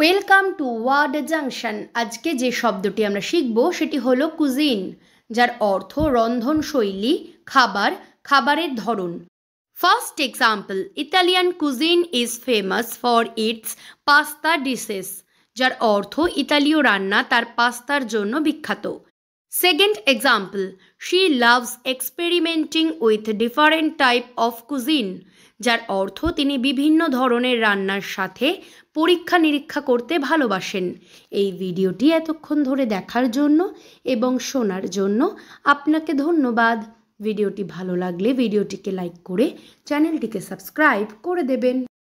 welcome to word junction আজকে যে শব্দটি আমরা শিখব সেটি হলো কুজিন যার অর্থ রন্ধনশৈলী খাবার খাবারের ধরন first example Italian cuisine is famous for its pasta dishes যার অর্থ ইতালীয় রান্না তার পাস্তার জন্য বিখ্যাত Second example, she loves experimenting with different type of cuisine যার অর্থ তিনি বিভিন্ন ধরনের রান্নার সাথে পরীক্ষা নিরীক্ষা করতে ভালোবাসেন এই ভিডিওটি এতক্ষণ ধরে দেখার জন্য এবং শোনার জন্য আপনাকে ধন্যবাদ ভিডিওটি ভালো লাগলে ভিডিওটিকে লাইক করে চ্যানেলটিকে সাবস্ক্রাইব করে দেবেন